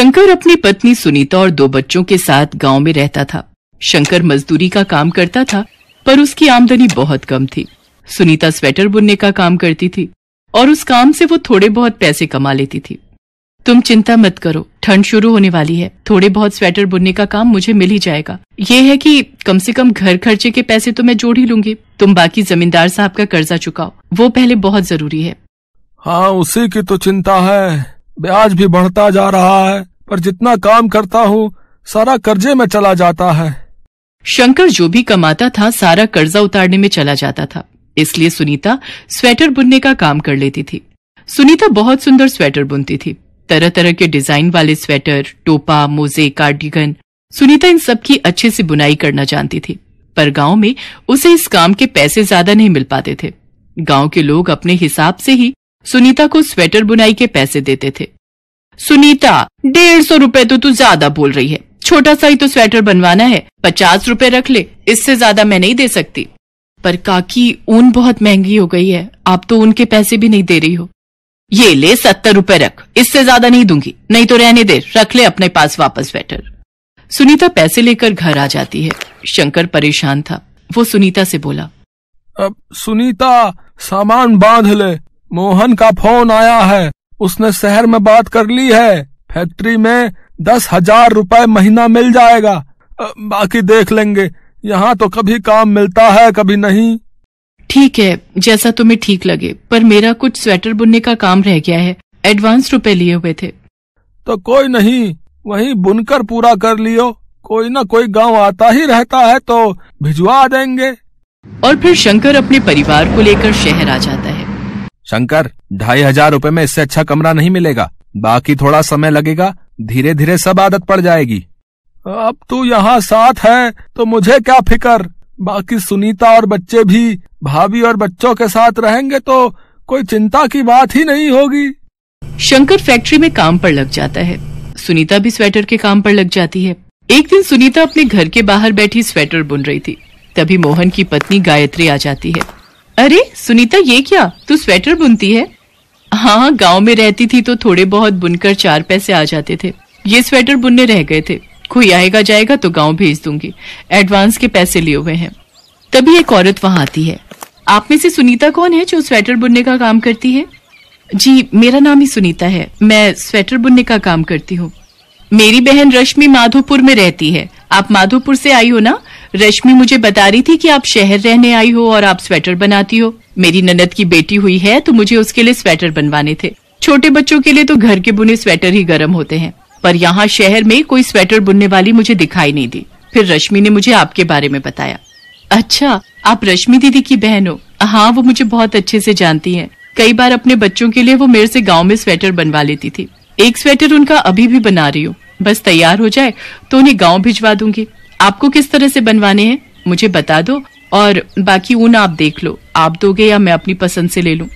शंकर अपनी पत्नी सुनीता और दो बच्चों के साथ गांव में रहता था शंकर मजदूरी का काम करता था पर उसकी आमदनी बहुत कम थी सुनीता स्वेटर बुनने का काम करती थी और उस काम से वो थोड़े बहुत पैसे कमा लेती थी तुम चिंता मत करो ठंड शुरू होने वाली है थोड़े बहुत स्वेटर बुनने का काम मुझे मिल ही जाएगा ये है कि कम से कम घर खर्चे के पैसे तो मैं जोड़ ही लूंगी तुम बाकी जमींदार साहब का कर्जा चुकाओ वो पहले बहुत जरूरी है हाँ उसी की तो चिंता है ब्याज भी बढ़ता जा रहा है पर जितना काम करता हूँ सारा कर्जे में चला जाता है शंकर जो भी कमाता था सारा कर्जा उतारने में चला जाता था इसलिए सुनीता स्वेटर बुनने का काम कर लेती थी सुनीता बहुत सुंदर स्वेटर बुनती थी तरह तरह के डिजाइन वाले स्वेटर टोपा मोजे कार्डिगन सुनीता इन सब की अच्छे से बुनाई करना जानती थी पर गांव में उसे इस काम के पैसे ज्यादा नहीं मिल पाते थे गांव के लोग अपने हिसाब से ही सुनीता को स्वेटर बुनाई के पैसे देते थे सुनीता डेढ़ सौ रूपए तो तू ज्यादा बोल रही है छोटा सा ही तो स्वेटर बनवाना है पचास रूपए रख ले इससे ज्यादा मैं नहीं दे सकती पर काकी ऊन बहुत महंगी हो गई है आप तो ऊन के पैसे भी नहीं दे रही हो ये ले सत्तर रूपए रख इससे ज्यादा नहीं दूंगी नहीं तो रहने दे रख ले अपने पास वापस स्वेटर सुनीता पैसे लेकर घर आ जाती है शंकर परेशान था वो सुनीता से बोला अब सुनीता सामान बांध ले मोहन का फोन आया है उसने शहर में बात कर ली है फैक्ट्री में दस हजार रुपए महीना मिल जाएगा बाकी देख लेंगे यहाँ तो कभी काम मिलता है कभी नहीं ठीक है जैसा तुम्हें ठीक लगे पर मेरा कुछ स्वेटर बुनने का काम रह गया है एडवांस रुपए लिए हुए थे तो कोई नहीं वही बुनकर पूरा कर लियो कोई ना कोई गांव आता ही रहता है तो भिजवा देंगे और फिर शंकर अपने परिवार को लेकर शहर आ जाता शंकर ढाई हजार रूपए में इससे अच्छा कमरा नहीं मिलेगा बाकी थोड़ा समय लगेगा धीरे धीरे सब आदत पड़ जाएगी अब तू यहाँ साथ है तो मुझे क्या फिकर बाकी सुनीता और बच्चे भी भाभी और बच्चों के साथ रहेंगे तो कोई चिंता की बात ही नहीं होगी शंकर फैक्ट्री में काम पर लग जाता है सुनीता भी स्वेटर के काम पर लग जाती है एक दिन सुनीता अपने घर के बाहर बैठी स्वेटर बुन रही थी तभी मोहन की पत्नी गायत्री आ जाती है अरे सुनीता ये क्या तू स्वेटर बुनती है हाँ गांव में रहती थी तो थोड़े बहुत बुनकर चार पैसे आ जाते थे ये स्वेटर बुनने रह गए थे कोई आएगा जाएगा तो गांव भेज दूंगी एडवांस के पैसे लिए हुए हैं तभी एक औरत वहां आती है आप में से सुनीता कौन है जो स्वेटर बुनने का काम करती है जी मेरा नाम ही सुनीता है मैं स्वेटर बुनने का काम करती हूँ मेरी बहन रश्मि माधोपुर में रहती है आप माधोपुर से आई हो ना रश्मि मुझे बता रही थी कि आप शहर रहने आई हो और आप स्वेटर बनाती हो मेरी ननद की बेटी हुई है तो मुझे उसके लिए स्वेटर बनवाने थे छोटे बच्चों के लिए तो घर के बुने स्वेटर ही गर्म होते हैं पर यहाँ शहर में कोई स्वेटर बुनने वाली मुझे दिखाई नहीं दी फिर रश्मि ने मुझे आपके बारे में बताया अच्छा आप रश्मि दीदी की बहन हो हाँ वो मुझे बहुत अच्छे से जानती हैं कई बार अपने बच्चों के लिए वो मेरे से गांव में स्वेटर बनवा लेती थी एक स्वेटर उनका अभी भी बना रही हूँ बस तैयार हो जाए तो उन्हें गांव भिजवा दूंगी आपको किस तरह से बनवाने हैं मुझे बता दो और बाकी ऊन आप देख लो आप दोगे या मैं अपनी पसंद से ले लूं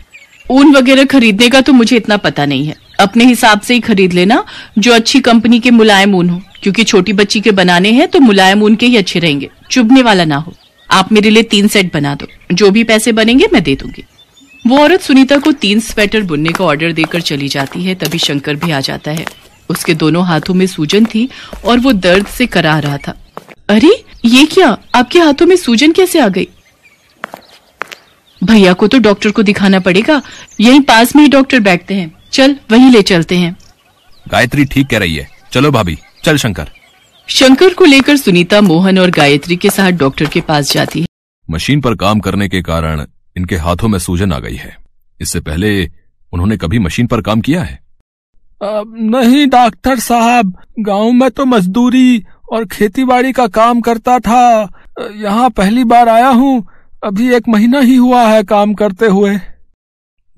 ऊन वगैरह खरीदने का तो मुझे इतना पता नहीं है अपने हिसाब से ही खरीद लेना जो अच्छी कंपनी के मुलायम ऊन हो क्योंकि छोटी बच्ची के बनाने हैं तो मुलायम ऊन के ही अच्छे रहेंगे चुभने वाला ना हो आप मेरे लिए तीन सेट बना दो जो भी पैसे बनेंगे मैं दे दूंगी वो औरत सुनीता को तीन स्वेटर बुनने का ऑर्डर देकर चली जाती है तभी शंकर भी आ जाता है उसके दोनों हाथों में सूजन थी और वो दर्द से करा रहा था अरे ये क्या आपके हाथों में सूजन कैसे आ गई भैया को तो डॉक्टर को दिखाना पड़ेगा यहीं पास में ही डॉक्टर बैठते हैं चल वहीं ले चलते हैं गायत्री ठीक कह रही है चलो भाभी चल शंकर शंकर को लेकर सुनीता मोहन और गायत्री के साथ डॉक्टर के पास जाती है मशीन पर काम करने के कारण इनके हाथों में सूजन आ गई है इससे पहले उन्होंने कभी मशीन पर काम किया है आ, नहीं डॉक्टर साहब गांव में तो मजदूरी और खेतीबाड़ी का काम करता था यहाँ पहली बार आया हूँ अभी एक महीना ही हुआ है काम करते हुए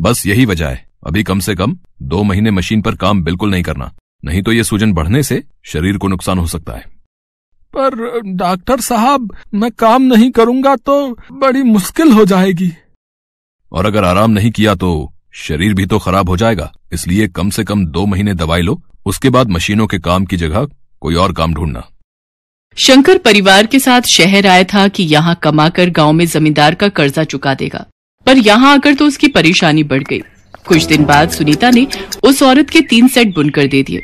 बस यही वजह है अभी कम से कम दो महीने मशीन पर काम बिल्कुल नहीं करना नहीं तो ये सूजन बढ़ने से शरीर को नुकसान हो सकता है पर डॉक्टर साहब मैं काम नहीं करूंगा तो बड़ी मुश्किल हो जाएगी और अगर आराम नहीं किया तो शरीर भी तो खराब हो जाएगा इसलिए कम से कम दो महीने दवाई लो उसके बाद मशीनों के काम की जगह कोई और काम ढूंढना शंकर परिवार के साथ शहर आया था कि यहाँ कमाकर गांव में जमींदार का कर्जा चुका देगा पर यहाँ आकर तो उसकी परेशानी बढ़ गई कुछ दिन बाद सुनीता ने उस औरत के तीन सेट बुनकर दे दिए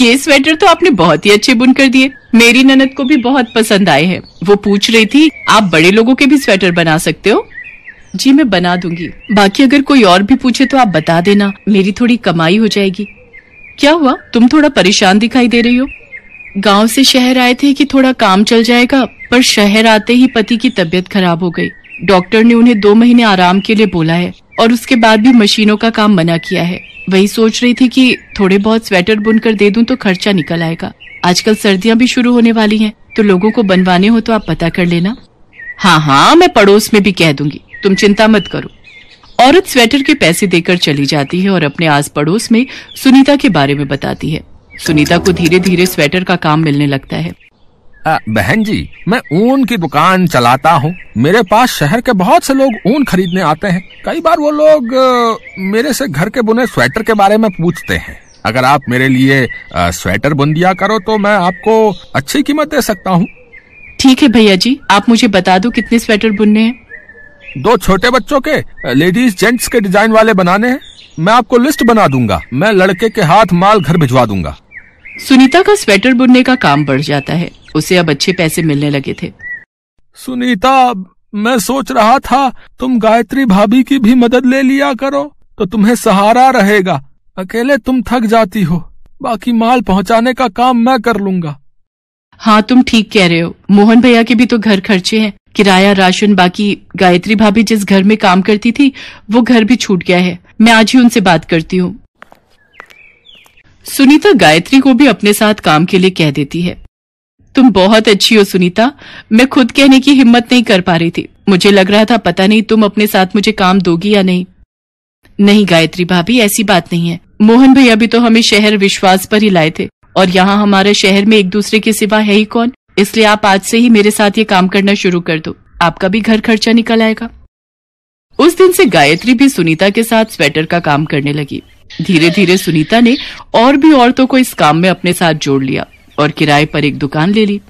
ये स्वेटर तो आपने बहुत ही अच्छे बुन कर दिए मेरी ननद को भी बहुत पसंद आए हैं वो पूछ रही थी आप बड़े लोगों के भी स्वेटर बना सकते हो जी मैं बना दूंगी बाकी अगर कोई और भी पूछे तो आप बता देना मेरी थोड़ी कमाई हो जाएगी क्या हुआ तुम थोड़ा परेशान दिखाई दे रही हो गांव से शहर आए थे कि थोड़ा काम चल जाएगा पर शहर आते ही पति की तबीयत खराब हो गई डॉक्टर ने उन्हें दो महीने आराम के लिए बोला है और उसके बाद भी मशीनों का काम मना किया है वही सोच रही थी कि थोड़े बहुत स्वेटर बुनकर दे दूं तो खर्चा निकल आएगा आजकल सर्दियां भी शुरू होने वाली हैं तो लोगों को बनवाने हो तो आप पता कर लेना हाँ हाँ मैं पड़ोस में भी कह दूंगी तुम चिंता मत करो औरत स्वेटर के पैसे देकर चली जाती है और अपने आस पड़ोस में सुनीता के बारे में बताती है सुनीता को धीरे धीरे स्वेटर का काम मिलने लगता है आ, बहन जी मैं ऊन की दुकान चलाता हूँ मेरे पास शहर के बहुत से लोग ऊन खरीदने आते हैं कई बार वो लोग मेरे से घर के बुने स्वेटर के बारे में पूछते हैं अगर आप मेरे लिए आ, स्वेटर बुन दिया करो तो मैं आपको अच्छी कीमत दे सकता हूँ ठीक है भैया जी आप मुझे बता दो कितने स्वेटर बुनने हैं दो छोटे बच्चों के लेडीज जेंट्स के डिजाइन वाले बनाने हैं मैं आपको लिस्ट बना दूंगा मैं लड़के के हाथ माल घर भिजवा दूंगा सुनीता का स्वेटर बुनने का काम बढ़ जाता है उसे अब अच्छे पैसे मिलने लगे थे सुनीता मैं सोच रहा था तुम गायत्री भाभी की भी मदद ले लिया करो तो तुम्हें सहारा रहेगा अकेले तुम थक जाती हो बाकी माल पहुंचाने का काम मैं कर लूंगा हाँ तुम ठीक कह रहे हो मोहन भैया के भी तो घर खर्चे हैं किराया राशन बाकी गायत्री भाभी जिस घर में काम करती थी वो घर भी छूट गया है मैं आज ही उनसे बात करती हूँ सुनीता गायत्री को भी अपने साथ काम के लिए कह देती है तुम बहुत अच्छी हो सुनीता मैं खुद कहने की हिम्मत नहीं कर पा रही थी मुझे लग रहा था पता नहीं तुम अपने साथ मुझे काम दोगी या नहीं नहीं गायत्री भाभी ऐसी बात नहीं है मोहन भैया भी तो हमें शहर विश्वास पर ही लाए थे और यहाँ हमारे शहर में एक दूसरे के सिवा है ही कौन इसलिए आप आज से ही मेरे साथ ये काम करना शुरू कर दो आपका भी घर खर्चा निकल आएगा उस दिन से गायत्री भी सुनीता के साथ स्वेटर का काम करने लगी धीरे धीरे सुनीता ने और भी औरतों को इस काम में अपने साथ जोड़ लिया और किराए पर एक दुकान ले ली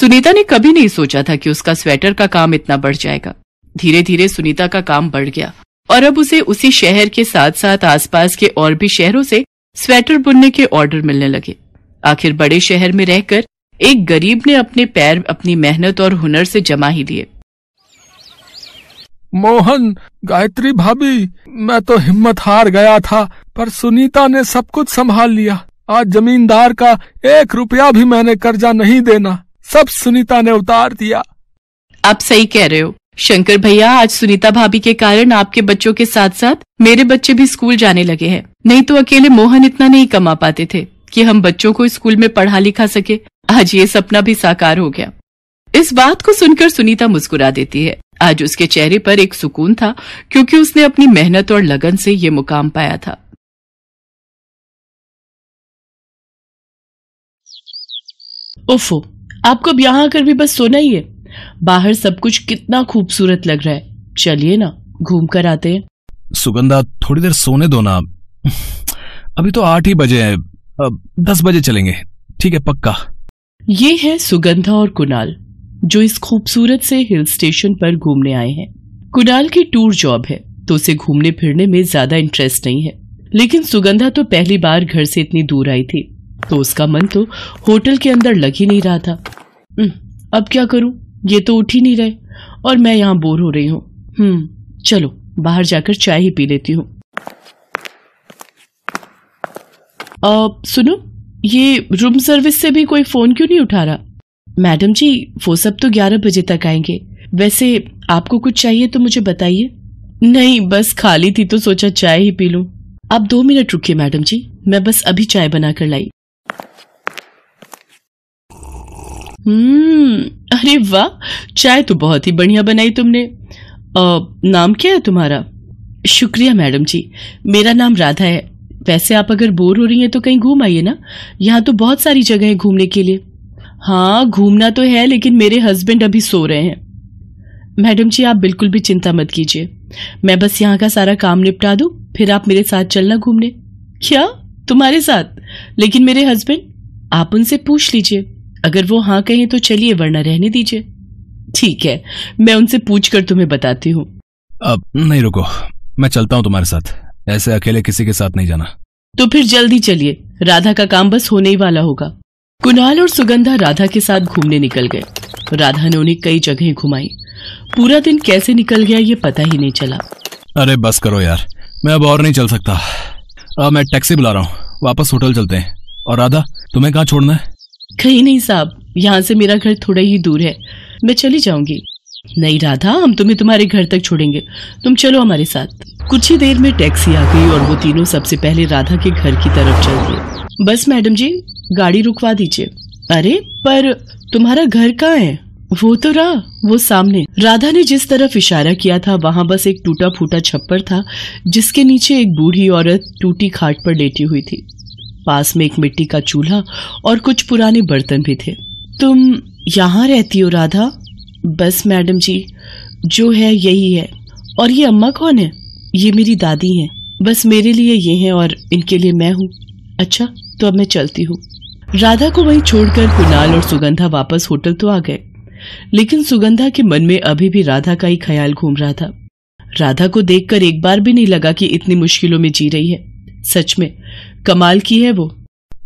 सुनीता ने कभी नहीं सोचा था कि उसका स्वेटर का काम इतना बढ़ जाएगा धीरे धीरे सुनीता का काम बढ़ गया और अब उसे उसी शहर के साथ साथ आसपास के और भी शहरों से स्वेटर बुनने के ऑर्डर मिलने लगे आखिर बड़े शहर में रहकर एक गरीब ने अपने पैर अपनी मेहनत और हुनर से जमा ही लिए मोहन गायत्री भाभी मैं तो हिम्मत हार गया था पर सुनीता ने सब कुछ संभाल लिया आज जमींदार का एक रुपया भी मैंने कर्जा नहीं देना सब सुनीता ने उतार दिया आप सही कह रहे हो शंकर भैया आज सुनीता भाभी के कारण आपके बच्चों के साथ साथ मेरे बच्चे भी स्कूल जाने लगे हैं नहीं तो अकेले मोहन इतना नहीं कमा पाते थे कि हम बच्चों को स्कूल में पढ़ा लिखा सके आज ये सपना भी साकार हो गया इस बात को सुनकर सुनीता मुस्कुरा देती है आज उसके चेहरे पर एक सुकून था क्योंकि उसने अपनी मेहनत और लगन से ये मुकाम पाया था उफो आपको अब यहाँ आकर भी बस सोना ही है बाहर सब कुछ कितना खूबसूरत लग रहा है चलिए ना घूम कर आते हैं सुगंधा थोड़ी देर सोने दो ना अभी तो आठ ही बजे हैं दस बजे चलेंगे ठीक है पक्का ये है सुगंधा और कुणाल जो इस खूबसूरत से हिल स्टेशन पर घूमने आए हैं कुणाल की टूर जॉब है तो उसे घूमने फिरने में ज्यादा इंटरेस्ट नहीं है लेकिन सुगंधा तो पहली बार घर से इतनी दूर आई थी तो उसका मन तो होटल के अंदर लग ही नहीं रहा था हम्म, अब क्या करूं ये तो उठ ही नहीं रहे और मैं यहाँ बोर हो रही हूँ हम्म, चलो बाहर जाकर चाय ही पी लेती हूँ सुनो ये रूम सर्विस से भी कोई फोन क्यों नहीं उठा रहा मैडम जी वो सब तो ग्यारह बजे तक आएंगे वैसे आपको कुछ चाहिए तो मुझे बताइए नहीं बस खाली थी तो सोचा चाय ही पी लूं आप दो मिनट रुकिए मैडम जी मैं बस अभी चाय बनाकर लाई हम्म अरे वाह चाय तो बहुत ही बढ़िया बनाई तुमने आ, नाम क्या है तुम्हारा शुक्रिया मैडम जी मेरा नाम राधा है वैसे आप अगर बोर हो रही हैं तो कहीं घूम आइए ना यहाँ तो बहुत सारी जगह है घूमने के लिए हाँ घूमना तो है लेकिन मेरे हस्बैंड अभी सो रहे हैं मैडम जी आप बिल्कुल भी चिंता मत कीजिए मैं बस यहाँ का सारा काम निपटा दूँ फिर आप मेरे साथ चलना घूमने क्या तुम्हारे साथ लेकिन मेरे हस्बैंड आप उनसे पूछ लीजिए अगर वो हाँ कहें तो चलिए वरना रहने दीजिए ठीक है मैं उनसे पूछ कर तुम्हें बताती हूँ अब नहीं रुको मैं चलता हूँ तुम्हारे साथ ऐसे अकेले किसी के साथ नहीं जाना तो फिर जल्दी चलिए राधा का काम बस होने ही वाला होगा कुणाल और सुगंधा राधा के साथ घूमने निकल गए राधा ने उन्हें कई जगह घुमाई पूरा दिन कैसे निकल गया ये पता ही नहीं चला अरे बस करो यार मैं अब और नहीं चल सकता अब मैं टैक्सी बुला रहा हूँ वापस होटल चलते हैं और राधा तुम्हें कहाँ छोड़ना है कहीं नहीं साहब यहाँ से मेरा घर थोड़ा ही दूर है मैं चली जाऊंगी नहीं राधा हम तुम्हें तुम्हारे घर तक छोड़ेंगे तुम चलो हमारे साथ कुछ ही देर में टैक्सी आ गई और वो तीनों सबसे पहले राधा के घर की तरफ चल दिए बस मैडम जी गाड़ी रुकवा दीजिए अरे पर तुम्हारा घर कहाँ है वो तो रहा वो सामने राधा ने जिस तरफ इशारा किया था वहाँ बस एक टूटा फूटा छप्पर था जिसके नीचे एक बूढ़ी औरत टूटी खाट पर लेटी हुई थी पास में एक मिट्टी का चूल्हा और कुछ पुराने बर्तन भी थे तुम यहाँ रहती हो राधा बस मैडम जी जो है यही है और ये अम्मा कौन है ये मेरी दादी हैं बस मेरे लिए ये हैं और इनके लिए मैं हूँ अच्छा तो अब मैं चलती हूँ राधा को वहीं छोड़कर कुणाल और सुगंधा वापस होटल तो आ गए लेकिन सुगंधा के मन में अभी भी राधा का ही ख्याल घूम रहा था राधा को देखकर एक बार भी नहीं लगा कि इतनी मुश्किलों में जी रही है सच में कमाल की है वो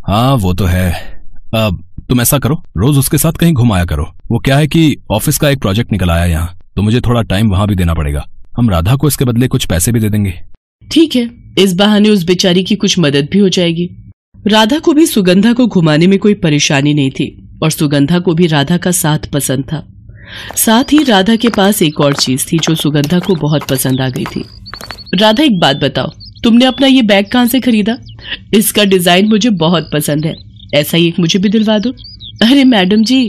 हाँ वो तो है अब तुम ऐसा करो रोज उसके साथ कहीं घुमाया करो वो क्या है कि ऑफिस का एक प्रोजेक्ट निकल आया यहाँ तो मुझे थोड़ा टाइम वहाँ भी देना पड़ेगा हम राधा को इसके बदले कुछ पैसे भी दे देंगे ठीक है इस बहाने उस बेचारी की कुछ मदद भी हो जाएगी राधा को भी सुगंधा को घुमाने में कोई परेशानी नहीं थी और सुगंधा को भी राधा का साथ पसंद था साथ ही राधा के पास एक और चीज थी जो सुगंधा को बहुत पसंद आ गई थी राधा एक बात बताओ तुमने अपना ये बैग कहाँ से खरीदा इसका डिज़ाइन मुझे बहुत पसंद है ऐसा ही एक मुझे भी दिलवा दो अरे मैडम जी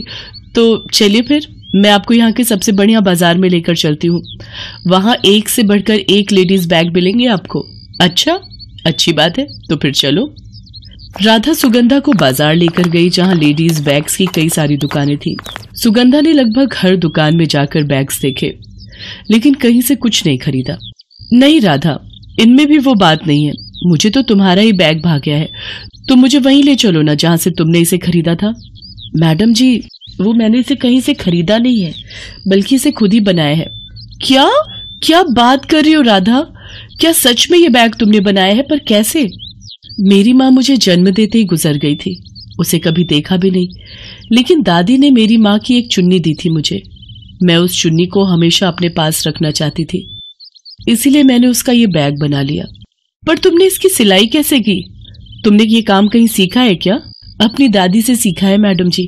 तो चलिए फिर मैं आपको यहाँ के सबसे बढ़िया बाजार में लेकर चलती हूँ वहाँ एक से बढ़कर एक लेडीज बैग मिलेंगे आपको अच्छा अच्छी बात है तो फिर चलो राधा सुगंधा को बाजार लेकर गई जहाँ लेडीज बैग्स की कई सारी दुकानें थी सुगंधा ने लगभग हर दुकान में जाकर बैग्स देखे लेकिन कहीं से कुछ नहीं खरीदा नहीं राधा इनमें भी वो बात नहीं है मुझे तो तुम्हारा ही बैग भाग गया है तुम मुझे वहीं ले चलो ना जहां से तुमने इसे खरीदा था मैडम जी वो मैंने इसे कहीं से खरीदा नहीं है बल्कि इसे खुद ही बनाया है क्या क्या बात कर रही हो राधा क्या सच में ये बैग तुमने बनाया है पर कैसे मेरी माँ मुझे जन्म देते ही गुजर गई थी उसे कभी देखा भी नहीं लेकिन दादी ने मेरी माँ की एक चुन्नी दी थी मुझे मैं उस चुन्नी को हमेशा अपने पास रखना चाहती थी इसीलिए मैंने उसका ये बैग बना लिया पर तुमने इसकी सिलाई कैसे की तुमने ये काम कहीं सीखा है क्या अपनी दादी से सीखा है मैडम जी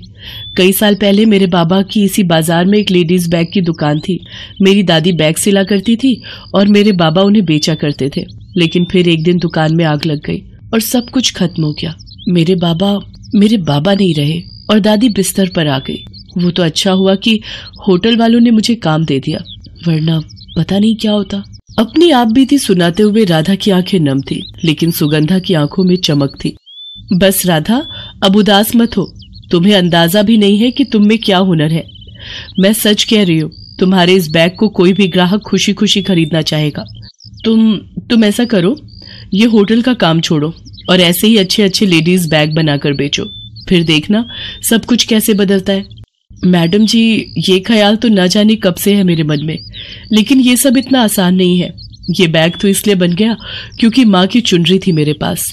कई साल पहले मेरे बाबा की इसी बाजार में एक लेडीज बैग की दुकान थी मेरी दादी बैग सिला करती थी और मेरे बाबा उन्हें बेचा करते थे लेकिन फिर एक दिन दुकान में आग लग गई और सब कुछ खत्म हो गया मेरे बाबा मेरे बाबा नहीं रहे और दादी बिस्तर पर आ गई वो तो अच्छा हुआ कि होटल वालों ने मुझे काम दे दिया वरना पता नहीं क्या होता अपनी आप बीती सुनाते हुए राधा की आंखें नम थी लेकिन सुगंधा की आंखों में चमक थी बस राधा अब उदास मत हो तुम्हें अंदाजा भी नहीं है कि तुम में क्या हुनर है मैं सच कह रही हूँ तुम्हारे इस बैग को कोई भी ग्राहक खुशी खुशी खरीदना चाहेगा तुम तुम ऐसा करो ये होटल का काम छोड़ो और ऐसे ही अच्छे अच्छे लेडीज बैग बनाकर बेचो फिर देखना सब कुछ कैसे बदलता है मैडम जी ये ख्याल तो ना जाने कब से है मेरे मन में लेकिन ये सब इतना आसान नहीं है ये बैग तो इसलिए बन गया क्योंकि माँ की चुनरी थी मेरे पास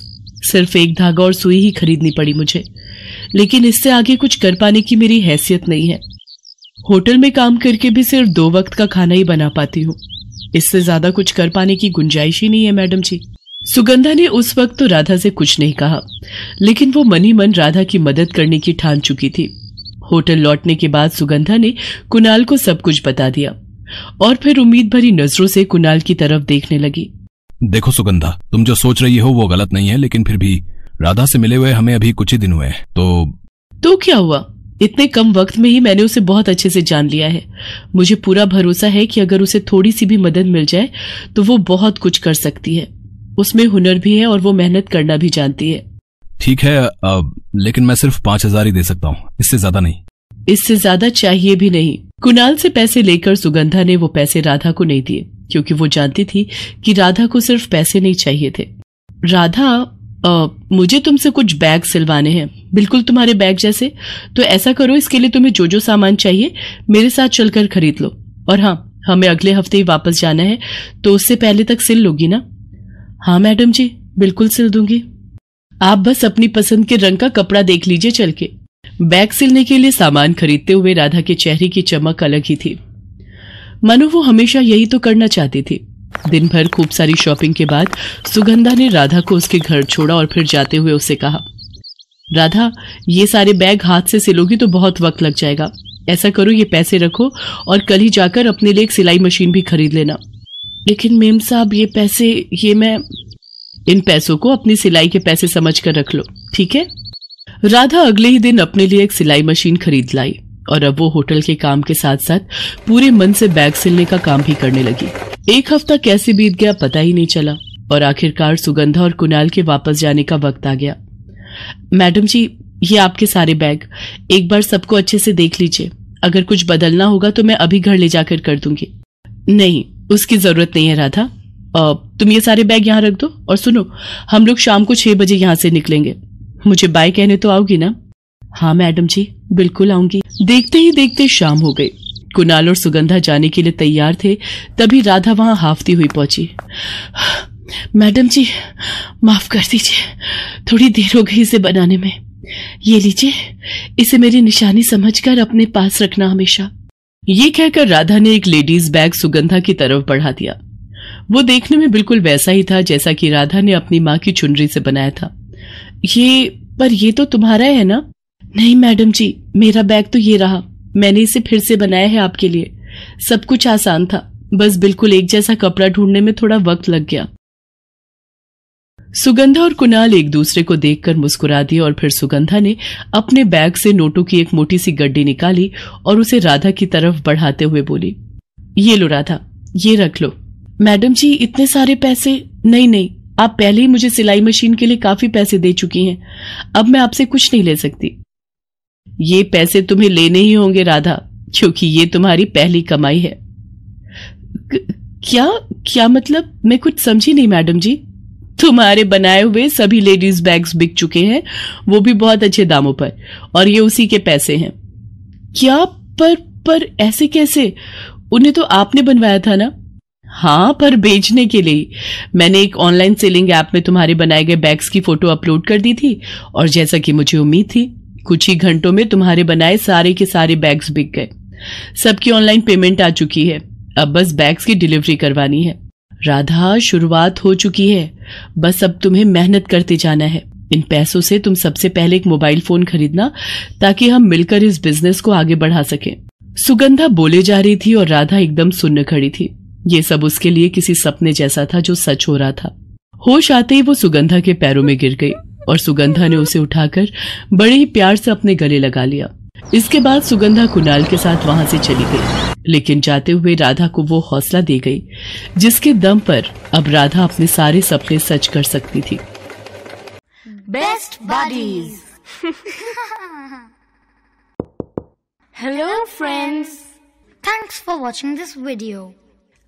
सिर्फ एक धागा और सुई ही खरीदनी पड़ी मुझे लेकिन इससे आगे कुछ कर पाने की मेरी हैसियत नहीं है होटल में काम करके भी सिर्फ दो वक्त का खाना ही बना पाती हूँ इससे ज्यादा कुछ कर पाने की गुंजाइश ही नहीं है मैडम जी सुगंधा ने उस वक्त तो राधा से कुछ नहीं कहा लेकिन वो मन ही मन राधा की मदद करने की ठान चुकी थी होटल लौटने के बाद सुगंधा ने कुणाल को सब कुछ बता दिया और फिर उम्मीद भरी नजरों से कुणाल की तरफ देखने लगी देखो सुगंधा तुम जो सोच रही हो वो गलत नहीं है लेकिन फिर भी राधा से मिले हुए हमें अभी कुछ ही दिन हुए हैं तो तो क्या हुआ इतने कम वक्त में ही मैंने उसे बहुत अच्छे से जान लिया है मुझे पूरा भरोसा है कि अगर उसे थोड़ी सी भी मदद मिल जाए तो वो बहुत कुछ कर सकती है उसमें हुनर भी है और वो मेहनत करना भी जानती है ठीक है अब लेकिन मैं सिर्फ पाँच हजार ही दे सकता हूँ इससे ज्यादा नहीं इससे ज्यादा चाहिए भी नहीं कुणाल से पैसे लेकर सुगंधा ने वो पैसे राधा को नहीं दिए क्योंकि वो जानती थी कि राधा को सिर्फ पैसे नहीं चाहिए थे राधा आ, मुझे तुमसे कुछ बैग सिलवाने हैं बिल्कुल तुम्हारे बैग जैसे तो ऐसा करो इसके लिए तुम्हें जो जो सामान चाहिए मेरे साथ चलकर खरीद लो और हाँ हमें अगले हफ्ते ही वापस जाना है तो उससे पहले तक सिल लोगी ना हाँ मैडम जी बिल्कुल सिल दूंगी आप बस अपनी पसंद के रंग का कपड़ा देख लीजिए चल के बैग सिलने के लिए सामान खरीदते हुए राधा के चेहरे की चमक अलग ही थी मनु वो हमेशा यही तो करना चाहती थी दिन भर खूब सारी शॉपिंग के बाद सुगंधा ने राधा को उसके घर छोड़ा और फिर जाते हुए उसे कहा राधा ये सारे बैग हाथ से सिलोगी तो बहुत वक्त लग जाएगा ऐसा करो ये पैसे रखो और कल ही जाकर अपने लिए एक सिलाई मशीन भी खरीद लेना लेकिन मेम साहब ये पैसे ये मैं इन पैसों को अपनी सिलाई के पैसे समझ कर रख लो ठीक है राधा अगले ही दिन अपने लिए एक सिलाई मशीन खरीद लाई और अब वो होटल के काम के साथ साथ पूरे मन से बैग सिलने का काम भी करने लगी एक हफ्ता कैसे बीत गया पता ही नहीं चला और आखिरकार सुगंधा और कुणाल के वापस जाने का वक्त आ गया मैडम जी ये आपके सारे बैग एक बार सबको अच्छे से देख लीजिए अगर कुछ बदलना होगा तो मैं अभी घर ले जाकर कर दूंगी नहीं उसकी जरूरत नहीं है राधा तुम ये सारे बैग यहाँ रख दो और सुनो हम लोग शाम को छह बजे यहाँ से निकलेंगे मुझे बाय कहने तो आओगी ना हाँ मैडम जी बिल्कुल आऊंगी देखते ही देखते शाम हो गई कुणाल और सुगंधा जाने के लिए तैयार थे तभी राधा वहां हाफती हुई पहुंची मैडम जी माफ कर दीजिए थोड़ी देर हो गई इसे बनाने में ये लीजिए इसे मेरी निशानी समझकर अपने पास रखना हमेशा ये कहकर राधा ने एक लेडीज बैग सुगंधा की तरफ बढ़ा दिया वो देखने में बिल्कुल वैसा ही था जैसा कि राधा ने अपनी माँ की चुनरी से बनाया था ये पर ये तो तुम्हारा है ना नहीं मैडम जी मेरा बैग तो ये रहा मैंने इसे फिर से बनाया है आपके लिए सब कुछ आसान था बस बिल्कुल एक जैसा कपड़ा ढूंढने में थोड़ा वक्त लग गया सुगंधा और कुणाल एक दूसरे को देखकर मुस्कुरा दिए और फिर सुगंधा ने अपने बैग से नोटों की एक मोटी सी गड्डी निकाली और उसे राधा की तरफ बढ़ाते हुए बोली ये लो राधा ये रख लो मैडम जी इतने सारे पैसे नहीं नहीं आप पहले ही मुझे सिलाई मशीन के लिए काफी पैसे दे चुकी हैं अब मैं आपसे कुछ नहीं ले सकती ये पैसे तुम्हें लेने ही होंगे राधा क्योंकि ये तुम्हारी पहली कमाई है क्या क्या मतलब मैं कुछ समझी नहीं मैडम जी तुम्हारे बनाए हुए सभी लेडीज बैग्स बिक चुके हैं वो भी बहुत अच्छे दामों पर और ये उसी के पैसे हैं क्या पर पर ऐसे कैसे उन्हें तो आपने बनवाया था ना हाँ पर बेचने के लिए मैंने एक ऑनलाइन सेलिंग ऐप में तुम्हारे बनाए गए बैग्स की फोटो अपलोड कर दी थी और जैसा कि मुझे उम्मीद थी कुछ ही घंटों में तुम्हारे बनाए सारे के सारे बैग्स बिक गए सबकी ऑनलाइन पेमेंट आ चुकी है अब बस बैग्स की डिलीवरी करवानी है राधा शुरुआत हो चुकी है बस अब तुम्हें मेहनत करते जाना है इन पैसों से तुम सबसे पहले एक मोबाइल फोन खरीदना ताकि हम मिलकर इस बिजनेस को आगे बढ़ा सकें सुगंधा बोले जा रही थी और राधा एकदम सुन्न खड़ी थी ये सब उसके लिए किसी सपने जैसा था जो सच हो रहा था होश आते ही वो सुगंधा के पैरों में गिर गई और सुगंधा ने उसे उठाकर बड़े ही प्यार से अपने गले लगा लिया इसके बाद सुगंधा कुणाल के साथ वहां से चली गई लेकिन जाते हुए राधा को वो हौसला दे गई जिसके दम पर अब राधा अपने सारे सपने सच कर सकती थी best buddies hello friends thanks for watching this video